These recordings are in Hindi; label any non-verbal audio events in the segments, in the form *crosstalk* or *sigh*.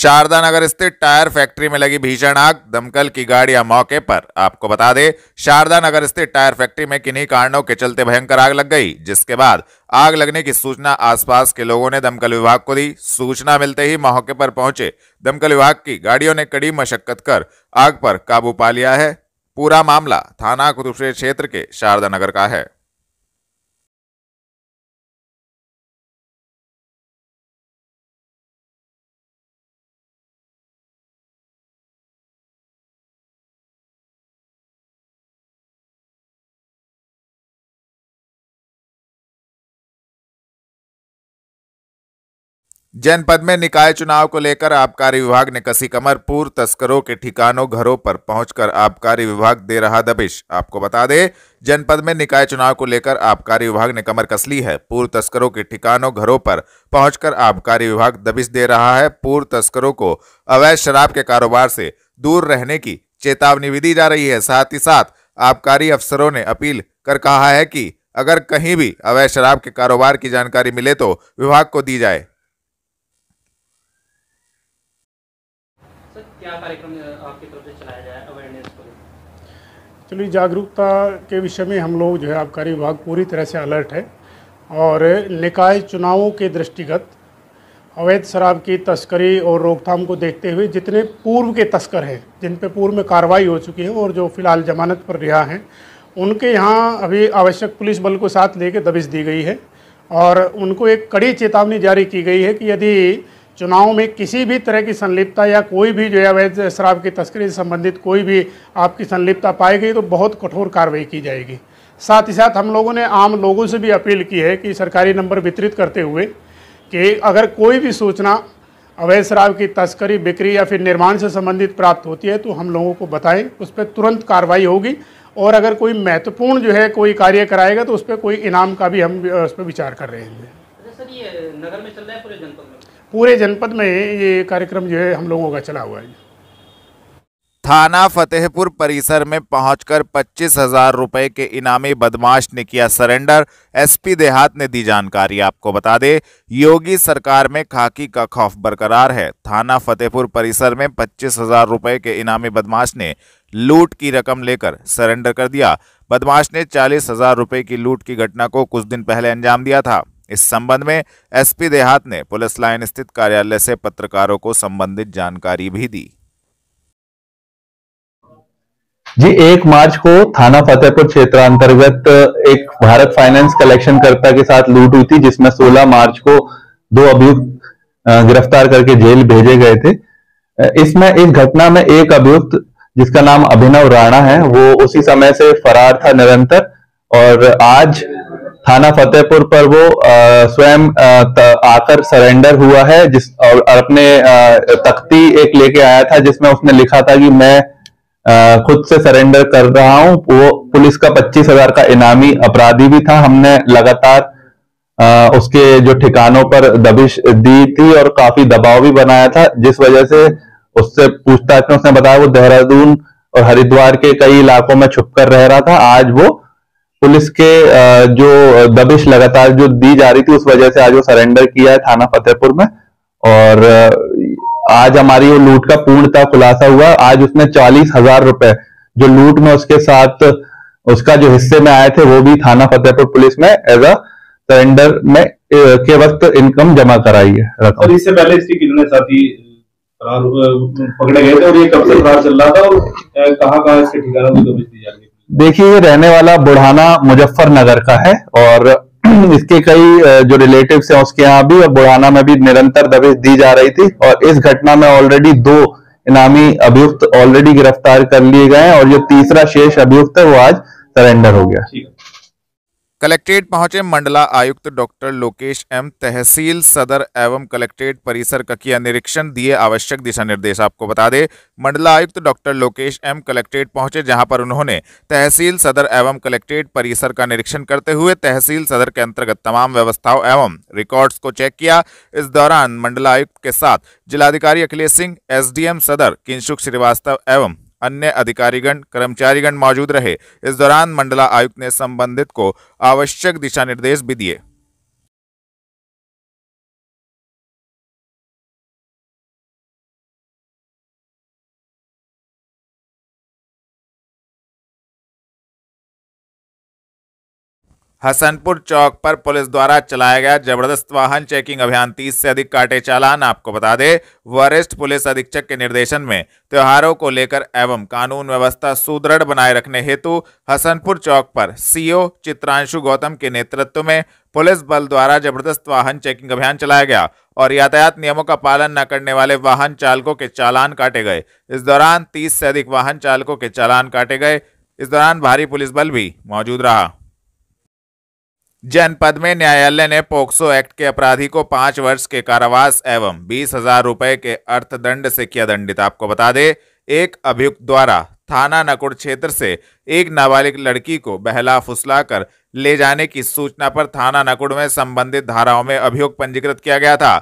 शारदा नगर स्थित टायर फैक्ट्री में लगी भीषण आग दमकल की गाड़ियां मौके पर आपको बता दें शारदा नगर स्थित टायर फैक्ट्री में किन्हीं कारणों के चलते भयंकर आग लग गई जिसके बाद आग लगने की सूचना आसपास के लोगों ने दमकल विभाग को दी सूचना मिलते ही मौके पर पहुंचे दमकल विभाग की गाड़ियों ने कड़ी मशक्कत कर आग पर काबू पा लिया है पूरा मामला थाना कुतुबश्री क्षेत्र के शारदा नगर का है जनपद में निकाय चुनाव को लेकर आबकारी विभाग ने कसी कमर पूर्व तस्करों के ठिकानों घरों पर पहुंचकर आबकारी विभाग दे रहा दबिश आपको बता दें जनपद में निकाय चुनाव को लेकर आबकारी विभाग ने कमर कस ली है पूर्व तस्करों के ठिकानों घरों पर पहुंचकर आबकारी विभाग दबिश दे रहा है पूर्व तस्करों को अवैध शराब के कारोबार से दूर रहने की चेतावनी भी दी जा रही है साथ ही साथ आबकारी अफसरों ने अपील कर कहा है कि अगर कहीं भी अवैध शराब के कारोबार की जानकारी मिले तो विभाग को दी जाए क्या कार्यक्रम तरफ से चलाया जाए अवेयरनेस को चलिए जागरूकता के विषय में हम लोग जो है आबकारी विभाग पूरी तरह से अलर्ट है और निकाय चुनावों के दृष्टिगत अवैध शराब की तस्करी और रोकथाम को देखते हुए जितने पूर्व के तस्कर हैं जिन पर पूर्व में कार्रवाई हो चुकी है और जो फिलहाल जमानत पर रिहा हैं उनके यहाँ अभी आवश्यक पुलिस बल को साथ लेकर दबिश दी गई है और उनको एक कड़ी चेतावनी जारी की गई है कि यदि चुनाव में किसी भी तरह की संलिप्तता या कोई भी जो है अवैध शराब की तस्करी से संबंधित कोई भी आपकी संलिप्तता पाई गई तो बहुत कठोर कार्रवाई की जाएगी साथ ही साथ हम लोगों ने आम लोगों से भी अपील की है कि सरकारी नंबर वितरित करते हुए कि अगर कोई भी सूचना अवैध शराब की तस्करी बिक्री या फिर निर्माण से संबंधित प्राप्त होती है तो हम लोगों को बताएं उस पर तुरंत कार्रवाई होगी और अगर कोई महत्वपूर्ण जो है कोई कार्य कराएगा तो उस पर कोई इनाम का भी हम उस पर विचार कर रहे हैं अच्छा सर ये नगर में चल रहा है पूरे जनपद में पूरे जनपद में ये कार्यक्रम जो है हम लोगों का चला हुआ है थाना फतेहपुर परिसर में पहुंचकर पच्चीस हजार रुपए के इनामी बदमाश ने किया सरेंडर एसपी देहात ने दी जानकारी आपको बता दे योगी सरकार में खाकी का खौफ बरकरार है थाना फतेहपुर परिसर में पच्चीस हजार रुपए के इनामी बदमाश ने लूट की रकम लेकर सरेंडर कर दिया बदमाश ने चालीस हजार रुपए की लूट की घटना को कुछ दिन पहले अंजाम दिया था इस संबंध में एसपी देहात ने पुलिस लाइन स्थित कार्यालय से पत्रकारों को संबंधित जानकारी भी दी जी एक मार्च को थाना फतेहपुर क्षेत्र अंतर्गत एक भारत फाइनेंस कलेक्शन के साथ लूट हुई थी जिसमें 16 मार्च को दो अभियुक्त गिरफ्तार करके जेल भेजे गए थे इसमें इस घटना में एक अभियुक्त जिसका नाम अभिनव राणा है वो उसी समय से फरार था निरंतर और आज थाना फतेहपुर पर वो स्वयं आकर सरेंडर हुआ है जिस और अपने तख्ती एक लेके आया था जिसमें उसने लिखा था कि मैं खुद से सरेंडर कर रहा हूं वो पुलिस का पच्चीस हजार का इनामी अपराधी भी था हमने लगातार उसके जो ठिकानों पर दबिश दी थी और काफी दबाव भी बनाया था जिस वजह से उससे पूछताछ में उसने बताया वो देहरादून और हरिद्वार के कई इलाकों में छुप कर रह रहा था आज वो पुलिस के जो दबिश लगातार जो दी जा रही थी उस वजह से आज वो सरेंडर किया है थाना फतेहपुर में और आज हमारी वो लूट का पूर्णतः खुलासा हुआ आज उसने चालीस हजार रुपए जो लूट में उसके साथ उसका जो हिस्से में आए थे वो भी थाना फतेहपुर पुलिस में एज अ सरेंडर में के वक्त इनकम जमा कराई है और इससे पहले इसके कितने साथी पकड़े गए थे और ये कब से फरार चल रहा था और कहाँ कहाँ इसके दबिश दी जा रही देखिए ये रहने वाला बुढ़ाना मुजफ्फरनगर का है और *clears throat* इसके कई जो रिलेटिव है उसके यहाँ भी और बुढ़ाना में भी निरंतर दबिश दी जा रही थी और इस घटना में ऑलरेडी दो इनामी अभियुक्त ऑलरेडी गिरफ्तार कर लिए गए हैं और जो तीसरा शेष अभियुक्त है वो आज सरेंडर हो गया कलेक्ट्रेट पहुंचे मंडला आयुक्त डॉक्टर लोकेश एम तहसील सदर एवं कलेक्ट्रेट परिसर का किया निरीक्षण दिए आवश्यक दिशा निर्देश आपको बता दें मंडला आयुक्त डॉक्टर लोकेश एम कलेक्ट्रेट पहुंचे जहां पर उन्होंने तहसील सदर एवं कलेक्ट्रेट परिसर का निरीक्षण करते हुए तहसील सदर के अंतर्गत तमाम व्यवस्थाओं एवं रिकॉर्ड्स को चेक किया इस दौरान मंडला आयुक्त के साथ जिलाधिकारी अखिलेश सिंह एस सदर किंशुक श्रीवास्तव एवं अन्य अधिकारीगण कर्मचारीगण मौजूद रहे इस दौरान मंडला आयुक्त ने संबंधित को आवश्यक दिशा निर्देश भी दिए हसनपुर चौक पर पुलिस द्वारा चलाया गया जबरदस्त वाहन चेकिंग अभियान तीस से अधिक काटे चालान आपको बता दे वरिष्ठ पुलिस अधीक्षक के निर्देशन में त्योहारों को लेकर एवं कानून व्यवस्था सुदृढ़ बनाए रखने हेतु हसनपुर चौक पर सीओ चित्रांशु गौतम के नेतृत्व में पुलिस बल द्वारा जबरदस्त वाहन चेकिंग अभियान चलाया गया और यातायात नियमों का पालन न करने वाले वाहन चालकों के चालान काटे गए इस दौरान तीस से अधिक वाहन चालकों के चालान काटे गए इस दौरान भारी पुलिस बल भी मौजूद रहा जनपद में न्यायालय ने पोक्सो एक्ट के अपराधी को पांच वर्ष के कारावास एवं बीस हजार रुपए के अर्थदंड से किया दंडित आपको बता दे एक अभियुक्त द्वारा थाना नकुड़ क्षेत्र से एक नाबालिग लड़की को बहला फुसलाकर ले जाने की सूचना पर थाना नकुड़ में संबंधित धाराओं में अभियोग पंजीकृत किया गया था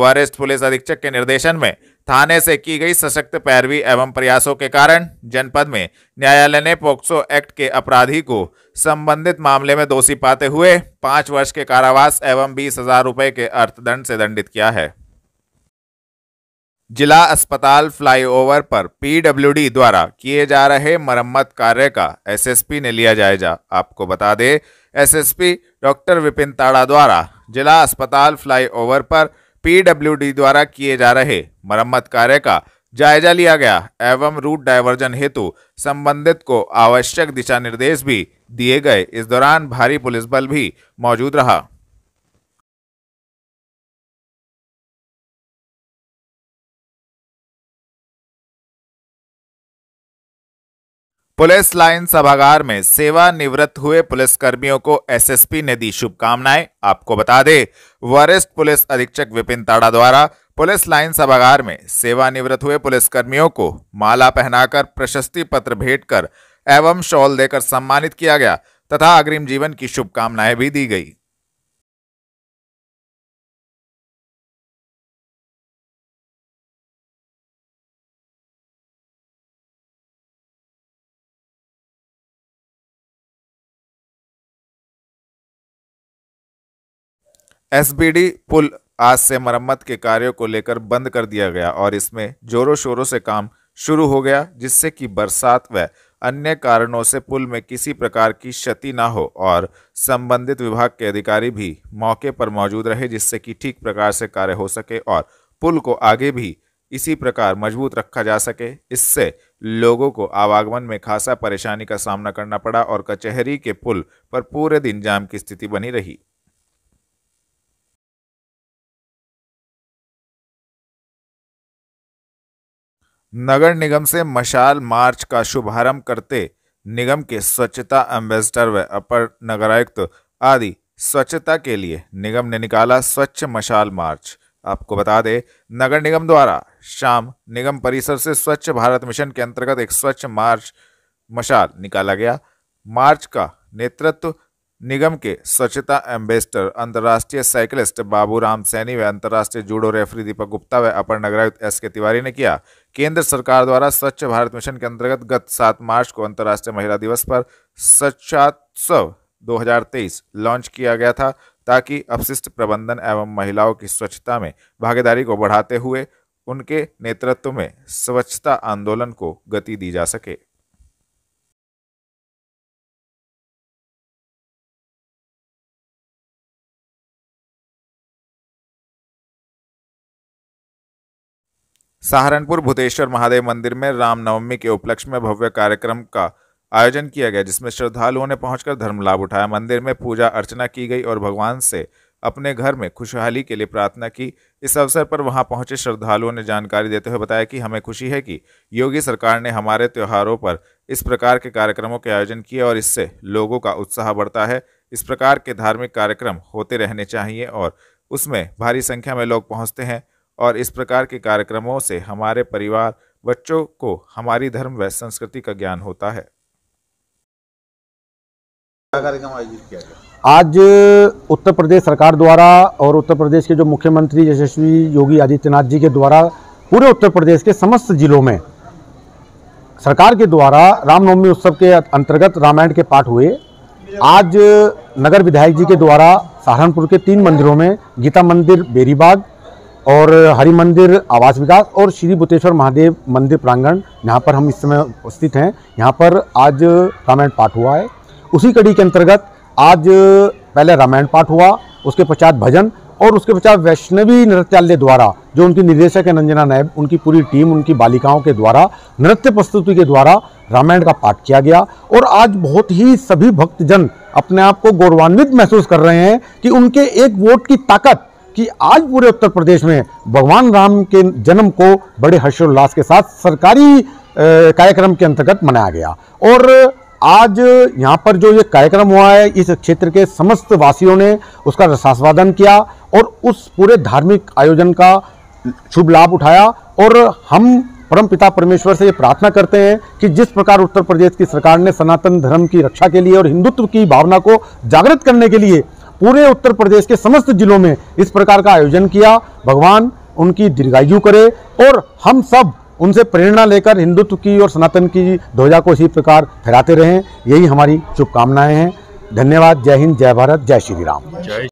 वरिष्ठ पुलिस अधीक्षक के निर्देशन में थाने से की गई सशक्त पैरवी एवं प्रयासों के कारण जनपद में न्यायालय ने पोक्सो एक्ट के अपराधी को संबंधित मामले में दोषी पाते हुए पांच वर्ष के कारावास एवं बीस हजार रुपए के अर्थदंड से दंडित किया है जिला अस्पताल फ्लाईओवर पर पीडब्ल्यूडी द्वारा किए जा रहे मरम्मत कार्य का एसएसपी ने लिया जायजा आपको बता दें एसएसपी डॉक्टर विपिन ताड़ा द्वारा जिला अस्पताल फ्लाईओवर पर पीडब्ल्यूडी द्वारा किए जा रहे मरम्मत कार्य का जायजा लिया गया एवं रूट डायवर्जन हेतु संबंधित को आवश्यक दिशा निर्देश भी दिए गए इस दौरान भारी पुलिस बल भी मौजूद रहा पुलिस लाइन सभागार में सेवानिवृत्त हुए पुलिसकर्मियों को एसएसपी ने दी शुभकामनाएं आपको बता दे वरिष्ठ पुलिस अधीक्षक विपिन ताड़ा द्वारा पुलिस लाइन सभागार में सेवानिवृत्त हुए पुलिसकर्मियों को माला पहनाकर प्रशस्ति पत्र भेंट कर एवं शॉल देकर सम्मानित किया गया तथा अग्रिम जीवन की शुभकामनाएं भी दी गई एसबीडी पुल आज से मरम्मत के कार्यों को लेकर बंद कर दिया गया और इसमें जोरों शोरों से काम शुरू हो गया जिससे कि बरसात व अन्य कारणों से पुल में किसी प्रकार की क्षति ना हो और संबंधित विभाग के अधिकारी भी मौके पर मौजूद रहे जिससे कि ठीक प्रकार से कार्य हो सके और पुल को आगे भी इसी प्रकार मजबूत रखा जा सके इससे लोगों को आवागमन में खासा परेशानी का सामना करना पड़ा और कचहरी के पुल पर पूरे दिन जाम की स्थिति बनी रही नगर निगम से मशाल मार्च का शुभारंभ करते निगम के स्वच्छता एम्बेसडर व अपर नगरायुक्त आदि स्वच्छता के लिए निगम ने निकाला स्वच्छ मशाल मार्च आपको बता दें नगर निगम द्वारा शाम निगम परिसर से स्वच्छ भारत मिशन के अंतर्गत एक स्वच्छ मार्च मशाल निकाला गया मार्च का नेतृत्व निगम के स्वच्छता एम्बेसडर अंतर्राष्ट्रीय साइकिलिस्ट बाबूराम सैनी व अंतर्राष्ट्रीय जूडो रेफरी दीपक गुप्ता व अपर नगरायुक्त एस के तिवारी ने किया केंद्र सरकार द्वारा स्वच्छ भारत मिशन के अंतर्गत गत सात मार्च को अंतर्राष्ट्रीय महिला दिवस पर स्वच्छात्सव 2023 लॉन्च किया गया था ताकि अपशिष्ट प्रबंधन एवं महिलाओं की स्वच्छता में भागीदारी को बढ़ाते हुए उनके नेतृत्व में स्वच्छता आंदोलन को गति दी जा सके सहारनपुर भूतेश्वर महादेव मंदिर में रामनवमी के उपलक्ष्य में भव्य कार्यक्रम का आयोजन किया गया जिसमें श्रद्धालुओं ने पहुंचकर धर्म लाभ उठाया मंदिर में पूजा अर्चना की गई और भगवान से अपने घर में खुशहाली के लिए प्रार्थना की इस अवसर पर वहां पहुंचे श्रद्धालुओं ने जानकारी देते हुए बताया कि हमें खुशी है कि योगी सरकार ने हमारे त्योहारों पर इस प्रकार के कार्यक्रमों के आयोजन किए और इससे लोगों का उत्साह बढ़ता है इस प्रकार के धार्मिक कार्यक्रम होते रहने चाहिए और उसमें भारी संख्या में लोग पहुँचते हैं और इस प्रकार के कार्यक्रमों से हमारे परिवार बच्चों को हमारी धर्म व संस्कृति का ज्ञान होता है आज उत्तर प्रदेश सरकार द्वारा और उत्तर प्रदेश के जो मुख्यमंत्री यशस्वी योगी आदित्यनाथ जी के द्वारा पूरे उत्तर प्रदेश के समस्त जिलों में सरकार के द्वारा रामनवमी उत्सव के अंतर्गत रामायण के पाठ हुए आज नगर विधायक जी के द्वारा सहारनपुर के तीन मंदिरों में गीता मंदिर बेरीबाग और हरि मंदिर आवास विकास और श्री बुतेश्वर महादेव मंदिर प्रांगण यहाँ पर हम इस समय उपस्थित हैं यहाँ पर आज रामायण पाठ हुआ है उसी कड़ी के अंतर्गत आज पहले रामायण पाठ हुआ उसके पश्चात भजन और उसके पश्चात वैष्णवी नृत्यालय द्वारा जो उनकी निर्देशक है नंजना नायब उनकी पूरी टीम उनकी बालिकाओं के द्वारा नृत्य प्रस्तुति के द्वारा रामायण का पाठ किया गया और आज बहुत ही सभी भक्तजन अपने आप को गौरवान्वित महसूस कर रहे हैं कि उनके एक वोट की ताकत कि आज पूरे उत्तर प्रदेश में भगवान राम के जन्म को बड़े हर्षोल्लास के साथ सरकारी कार्यक्रम के अंतर्गत मनाया गया और आज यहाँ पर जो ये कार्यक्रम हुआ है इस क्षेत्र के समस्त वासियों ने उसका रसास्वादन किया और उस पूरे धार्मिक आयोजन का शुभ लाभ उठाया और हम परम पिता परमेश्वर से ये प्रार्थना करते हैं कि जिस प्रकार उत्तर प्रदेश की सरकार ने सनातन धर्म की रक्षा के लिए और हिंदुत्व की भावना को जागृत करने के लिए पूरे उत्तर प्रदेश के समस्त जिलों में इस प्रकार का आयोजन किया भगवान उनकी दीर्घायु करे और हम सब उनसे प्रेरणा लेकर हिंदुत्व की और सनातन की ध्वजा को इसी प्रकार फहराते रहें यही हमारी शुभकामनाएं हैं धन्यवाद जय हिंद जय भारत जय श्री राम